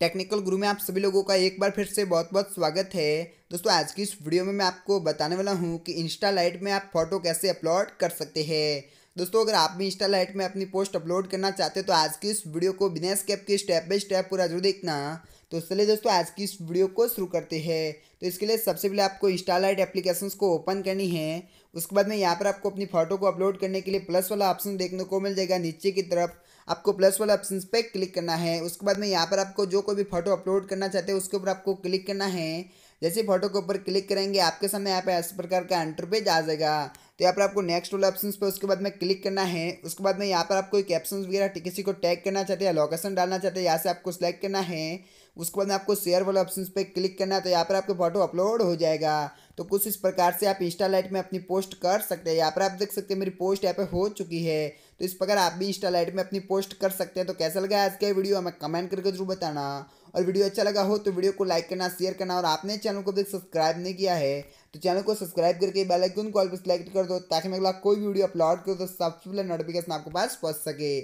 technical गुरु में आप सभी लोगों का एक बार फिर से बहुत बहुत स्वागत है दोस्तों आज की इस वीडियो में मैं आपको बताने वाला हूँ कि इंस्टा लाइट में आप फोटो कैसे अपलोड कर सकते हैं दोस्तों अगर आप भी इंस्टा लाइट में अपनी पोस्ट अपलोड करना चाहते हो तो आज की इस वीडियो को बिना स्केप के स्टेप बाई स्टेप पूरा जरूर देखना तो चलिए दोस्तों आज की इस वीडियो को शुरू करते हैं तो इसके लिए सबसे पहले आपको इंस्टालाइट एप्लीकेशन को ओपन करनी है उसके बाद में यहाँ पर आपको अपनी फोटो को अपलोड करने के लिए प्लस वाला ऑप्शन देखने को मिल जाएगा नीचे की तरफ आपको प्लस वाला ऑप्शन पे क्लिक करना है उसके बाद में यहाँ पर आपको जो कोई भी फोटो अपलोड करना चाहते हैं उसके ऊपर आपको क्लिक करना है जैसे फोटो के ऊपर क्लिक करेंगे आपके सामने यहाँ पे इस प्रकार का पेज आ जाएगा तो यहाँ पर आपको नेक्स्ट वाले ऑप्शन पर उसके बाद में क्लिक करना है उसके बाद में यहाँ पर आपको एक ऑप्शन वगैरह किसी को टैग करना चाहते हैं लोकेशन डालना चाहते हैं यहाँ से आपको सेलेक्ट करना है उसके बाद में आपको शेयर वाले ऑप्शन पर क्लिक करना है तो यहाँ पर आपका फोटो अपलोड हो जाएगा तो कुछ इस प्रकार से आप इंस्टा लाइट में अपनी पोस्ट कर सकते हैं यहाँ पर आप देख सकते हैं मेरी पोस्ट यहाँ पर हो चुकी है तो इस प्रकार आप भी इंस्टा लाइट में अपनी पोस्ट कर सकते हैं तो कैसा लगा आज का वीडियो हमें कमेंट करके जरूर बताना और वीडियो अच्छा लगा हो तो वीडियो को लाइक करना शेयर करना और आपने चैनल को भी सब्सक्राइब नहीं किया है तो चैनल को सब्सक्राइब करके बेल आइकन को ऑल पर सेलेक्ट कर दो ताकि मैं अगला कोई वीडियो अपलोड करूँ तो सबसे पहले नोटिफिकेशन आपके पास पहुँच सके